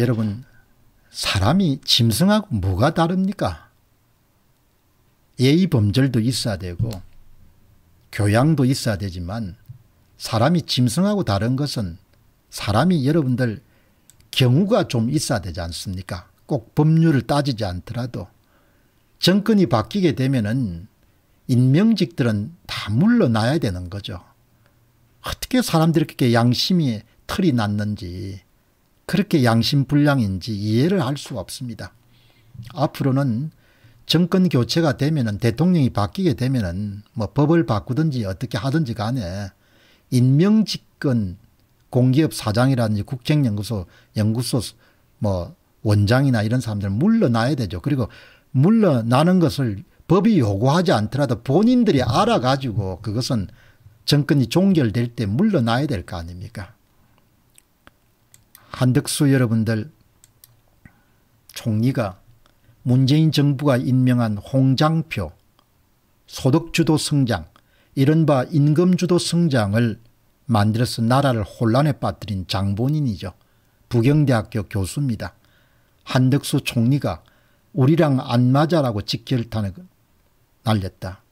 여러분, 사람이 짐승하고 뭐가 다릅니까? 예의 범절도 있어야 되고 교양도 있어야 되지만 사람이 짐승하고 다른 것은 사람이 여러분들 경우가 좀 있어야 되지 않습니까? 꼭 법률을 따지지 않더라도 정권이 바뀌게 되면은 인명직들은 다 물러나야 되는 거죠. 어떻게 사람들이 게 양심이 털이 났는지 그렇게 양심불량인지 이해를 할 수가 없습니다. 앞으로는 정권 교체가 되면은 대통령이 바뀌게 되면은 뭐 법을 바꾸든지 어떻게 하든지 간에 인명직권 공기업 사장이라든지 국책연구소 연구소 뭐 원장이나 이런 사람들 물러나야 되죠. 그리고 물러나는 것을 법이 요구하지 않더라도 본인들이 알아가지고 그것은 정권이 종결될 때 물러나야 될 거 아닙니까? 한덕수 여러분들 총리가 문재인 정부가 임명한 홍장표, 소득주도 성장, 이른바 임금주도 성장을 만들어서 나라를 혼란에 빠뜨린 장본인이죠. 부경대학교 교수입니다. 한덕수 총리가 우리랑 안 맞아라고 직결탄을 날렸다.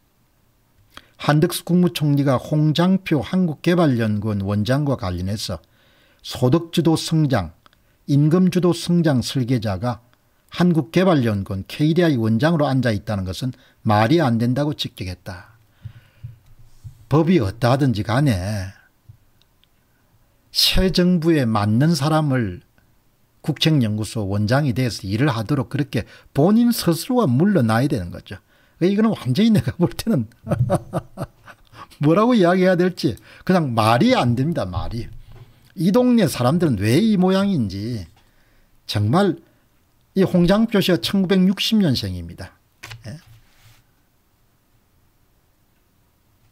한덕수 국무총리가 홍장표 한국개발연구원 원장과 관련해서 소득주도 성장, 임금주도 성장 설계자가 한국개발연구원 KDI 원장으로 앉아 있다는 것은 말이 안 된다고 직격했다. 법이 어떠하든지 간에 새 정부에 맞는 사람을 국책연구소 원장이 돼서 일을 하도록 그렇게 본인 스스로가 물러나야 되는 거죠. 이거는 완전히 내가 볼 때는 뭐라고 이야기해야 될지 그냥 말이 안 됩니다. 말이. 이 동네 사람들은 왜 이 모양인지 정말 이 홍장표 씨가 1960년생입니다. 예.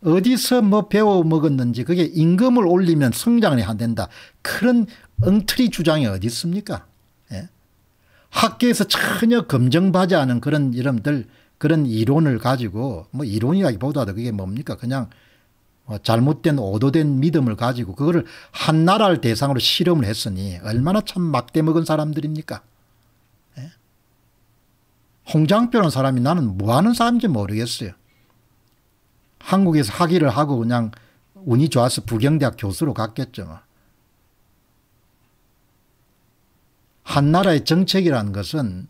어디서 뭐 배워 먹었는지 그게 임금을 올리면 성장이 안 된다. 그런 엉터리 주장이 어디 있습니까? 예. 학계에서 전혀 검증받지 않은 그런 이름들 그런 이론을 가지고 뭐 이론이라기보다도 그게 뭡니까? 그냥 어, 잘못된 오도된 믿음을 가지고 그거를 한 나라를 대상으로 실험을 했으니 얼마나 참 막대 먹은 사람들입니까? 예? 홍장표라는 사람이 나는 뭐 하는 사람인지 모르겠어요. 한국에서 학위를 하고 그냥 운이 좋아서 부경대학 교수로 갔겠죠. 한 나라의 정책이라는 것은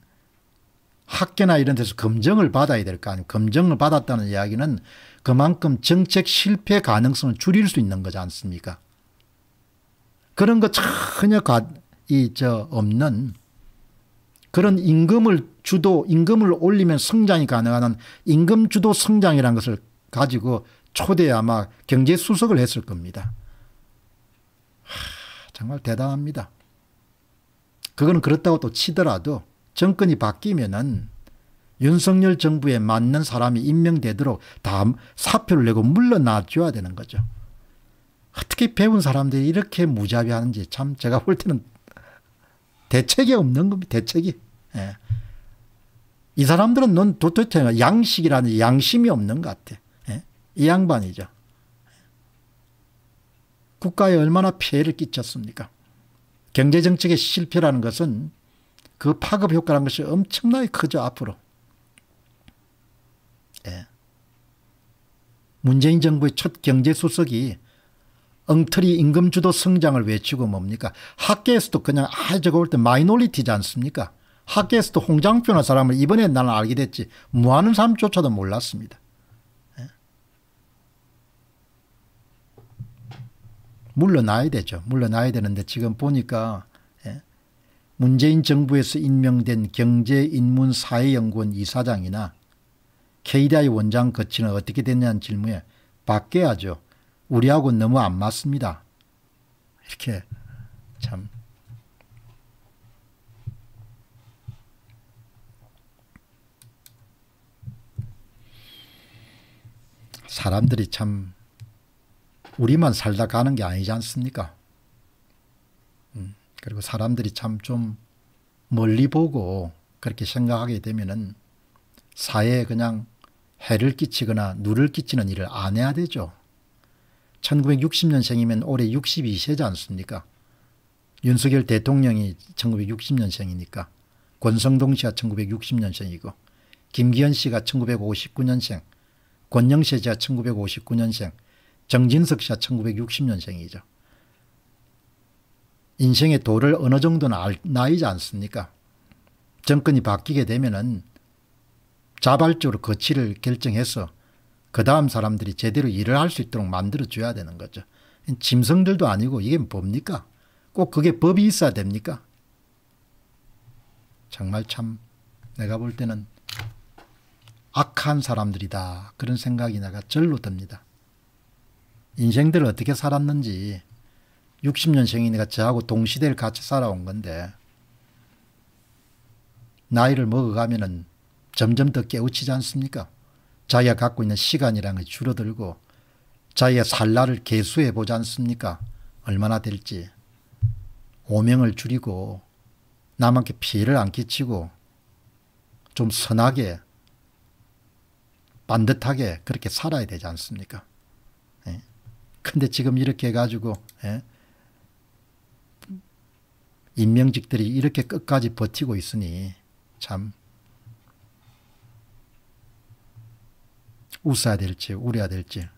학계나 이런 데서 검증을 받아야 될 거 아니에요. 검증을 받았다는 이야기는 그만큼 정책 실패 가능성을 줄일 수 있는 거지 않습니까? 그런 거 전혀 가, 이, 저, 없는 그런 임금을 주도, 임금을 올리면 성장이 가능한 임금 주도 성장이라는 것을 가지고 초대 아마 경제수석을 했을 겁니다. 하, 정말 대단합니다. 그거는 그렇다고 또 치더라도 정권이 바뀌면은 윤석열 정부에 맞는 사람이 임명되도록 다 사표를 내고 물러나줘야 되는 거죠. 어떻게 배운 사람들이 이렇게 무자비하는지 참 제가 볼 때는 대책이 없는 겁니다. 대책이. 예. 이 사람들은 넌 도대체 양식이라는 양심이 없는 것 같아. 예? 이 양반이죠. 국가에 얼마나 피해를 끼쳤습니까? 경제정책의 실패라는 것은 그 파급 효과라는 것이 엄청나게 크죠, 앞으로. 예. 문재인 정부의 첫 경제수석이 엉터리 임금주도 성장을 외치고 뭡니까? 학계에서도 그냥 아 저거 올때마이놀리티지 않습니까? 학계에서도 홍장표나 사람을 이번에 나는 알게 됐지 뭐하는 사람조차도 몰랐습니다. 예. 물러나야 되죠. 물러나야 되는데 지금 보니까 문재인 정부에서 임명된 경제인문사회연구원 이사장이나 KDI 원장 거치는 어떻게 됐냐는 질문에 바뀌어야죠. 우리하고 너무 안 맞습니다. 이렇게 참 사람들이 참 우리만 살다 가는 게 아니지 않습니까? 그리고 사람들이 참 좀 멀리 보고 그렇게 생각하게 되면은 사회에 그냥 해를 끼치거나 누를 끼치는 일을 안 해야 되죠. 1960년생이면 올해 62세지 않습니까? 윤석열 대통령이 1960년생이니까 권성동 씨가 1960년생이고 김기현 씨가 1959년생 권영세 씨가 1959년생 정진석 씨가 1960년생이죠. 인생의 도를 어느 정도는 알, 나이지 않습니까? 정권이 바뀌게 되면은 자발적으로 거치를 결정해서 그 다음 사람들이 제대로 일을 할 수 있도록 만들어줘야 되는 거죠. 짐승들도 아니고 이게 뭡니까? 꼭 그게 법이 있어야 됩니까? 정말 참 내가 볼 때는 악한 사람들이다. 그런 생각이 내가 절로 듭니다. 인생들을 어떻게 살았는지 60년생이니까 저하고 동시대를 같이 살아온 건데 나이를 먹어가면은 점점 더 깨우치지 않습니까? 자기가 갖고 있는 시간이란는게 줄어들고 자기가 살 날을 개수해 보지 않습니까? 얼마나 될지 오명을 줄이고 남한테 피해를 안 끼치고 좀 선하게 반듯하게 그렇게 살아야 되지 않습니까? 예? 근데 지금 이렇게 해가지고 예? 임명직들이 이렇게 끝까지 버티고 있으니 참 웃어야 될지 우려야 될지